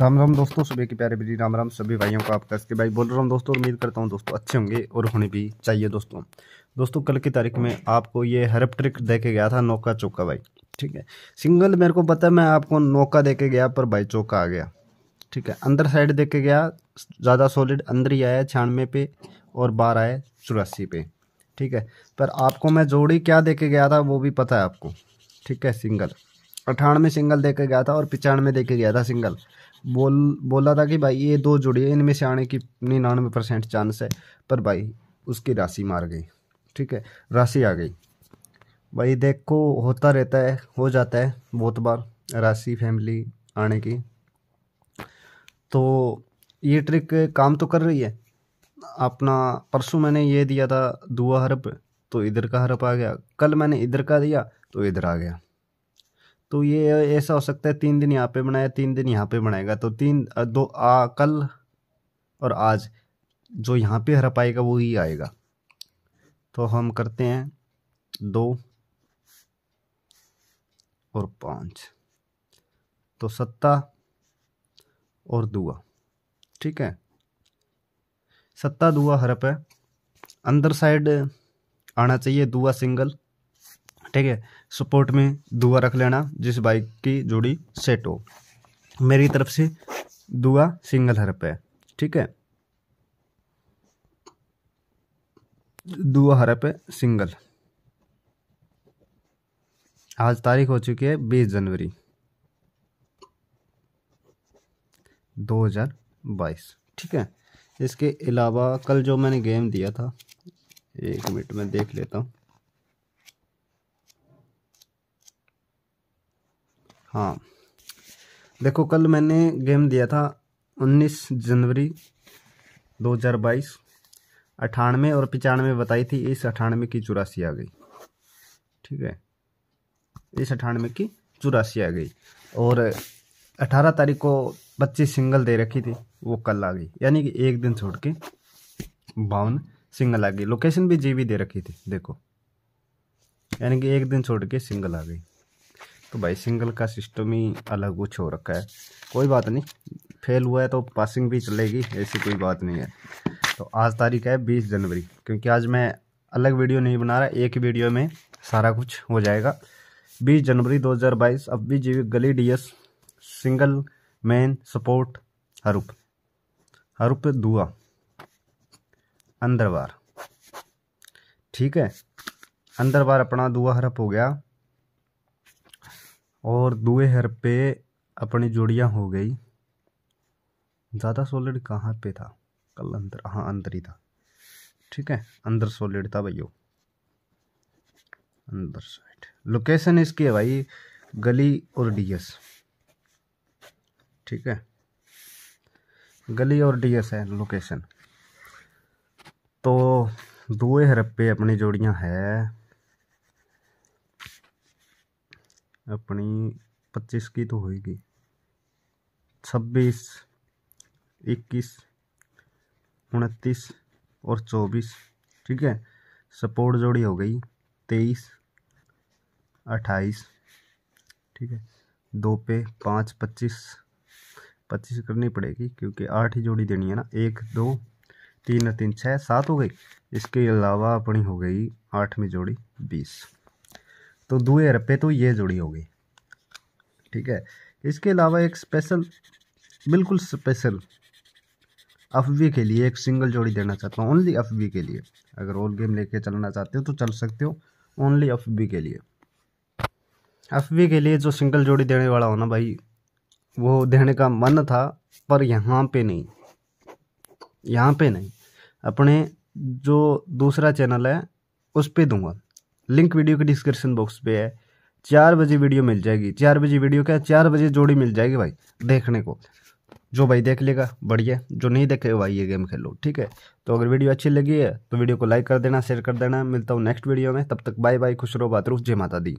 राम राम दोस्तों सुबह के प्यारे बजी राम राम सभी भाइयों को आपका इसके भाई बोल रहा हूँ दोस्तों उम्मीद करता हूँ दोस्तों अच्छे होंगे और होने भी चाहिए दोस्तों दोस्तों कल की तारीख में आपको ये हरप ट्रिक दे के गया था नौका चौका भाई ठीक है सिंगल मेरे को पता है मैं आपको नौका दे के गया पर भाई चौका आ गया ठीक है अंदर साइड दे के गया ज़्यादा सॉलिड अंदर ही आया छियानवे पे और बार आए चौरासी पे ठीक है पर आपको मैं जोड़ी क्या दे के गया था वो भी पता है आपको ठीक है सिंगल अठानवे सिंगल दे के गया था और पचानवे दे के गया था सिंगल बोल बोला था कि भाई ये दो जुड़िए इनमें से आने की निन्यानवे परसेंट चांस है पर भाई उसकी राशि मार गई ठीक है राशि आ गई भाई देखो होता रहता है हो जाता है बहुत बार राशि फैमिली आने की तो ये ट्रिक काम तो कर रही है अपना परसों मैंने ये दिया था दुआ हरप तो इधर का हरप आ गया कल मैंने इधर का दिया तो इधर आ गया तो ये ऐसा हो सकता है तीन दिन यहाँ पे बनाया तीन दिन यहाँ पे बनाएगा तो तीन दो आ कल और आज जो यहाँ पे हरा पाएगा वो ही आएगा तो हम करते हैं दो और पाँच तो सत्ता और दुआ ठीक है सत्ता दुआ हरप है अंदर साइड आना चाहिए दुआ सिंगल ठीक है सपोर्ट में दुआ रख लेना जिस बाइक की जोड़ी सेट हो मेरी तरफ से दुआ सिंगल हरप है ठीक है दुआ हरप है सिंगल आज तारीख हो चुकी है बीस जनवरी दो हज़ार बाईस ठीक है इसके अलावा कल जो मैंने गेम दिया था एक मिनट में देख लेता हूँ हाँ देखो कल मैंने गेम दिया था 19 जनवरी 2022 अठानवे और पचानवे बताई थी इस अठानवे की चौरासी आ गई ठीक है इस अठानवे की चौरासी आ गई और अठारह तारीख को पच्चीस सिंगल दे रखी थी वो कल आ गई यानी कि एक दिन छोड़ के बावन सिंगल आ गई लोकेशन भी जीवी दे रखी थी देखो यानी कि एक दिन छोड़ के सिंगल आ गई तो भाई सिंगल का सिस्टम ही अलग कुछ हो रखा है कोई बात नहीं फेल हुआ है तो पासिंग भी चलेगी ऐसी कोई बात नहीं है तो आज तारीख है बीस जनवरी क्योंकि आज मैं अलग वीडियो नहीं बना रहा एक वीडियो में सारा कुछ हो जाएगा बीस जनवरी दो हजार अब भी जीवी गली D S single man support हरूप हरूप दुआ अंदरवार ठीक है अंदरवार अपना दुआ हरप हो गया और दुए हर पे अपनी जोड़ियाँ हो गई ज़्यादा सॉलिड कहाँ पे था कल अंदर हाँ अंदर ही था ठीक है अंदर सॉलिड था वो अंदर साइड लोकेशन इसकी है भाई गली और डीएस ठीक है गली और डीएस है लोकेशन तो दुए हरप्पे अपनी जोड़ियाँ है अपनी पच्चीस की तो होगी छब्बीस इक्कीस उनतीस और चौबीस ठीक है सपोर्ट जोड़ी हो गई तेईस अट्ठाईस ठीक है दो पे पाँच पच्चीस पच्चीस करनी पड़ेगी क्योंकि आठ ही जोड़ी देनी है ना एक दो तीन तीन छः सात हो गई इसके अलावा अपनी हो गई आठवीं जोड़ी बीस तो दुए रपे तो ये जुड़ी होगी ठीक है इसके अलावा एक स्पेशल बिल्कुल स्पेशल अफवी के लिए एक सिंगल जोड़ी देना चाहता हूँ ओनली अफवी के लिए अगर ऑल गेम लेके चलना चाहते हो तो चल सकते हो ओनली अफवी के लिए अफवी के लिए जो सिंगल जोड़ी देने वाला हो ना भाई वो देने का मन था पर यहाँ पे नहीं यहाँ पे नहीं अपने जो दूसरा चैनल है उस पर दूंगा लिंक वीडियो के डिस्क्रिप्शन बॉक्स पे है चार बजे वीडियो मिल जाएगी चार बजे वीडियो क्या चार बजे जोड़ी मिल जाएगी भाई देखने को जो भाई देख लेगा बढ़िया जो नहीं देखेगा भाई ये गेम खेलो ठीक है तो अगर वीडियो अच्छी लगी है तो वीडियो को लाइक कर देना शेयर कर देना मिलता हूँ नेक्स्ट वीडियो में तब तक बाय बाय खुश रहो बातरूफ जय माता दी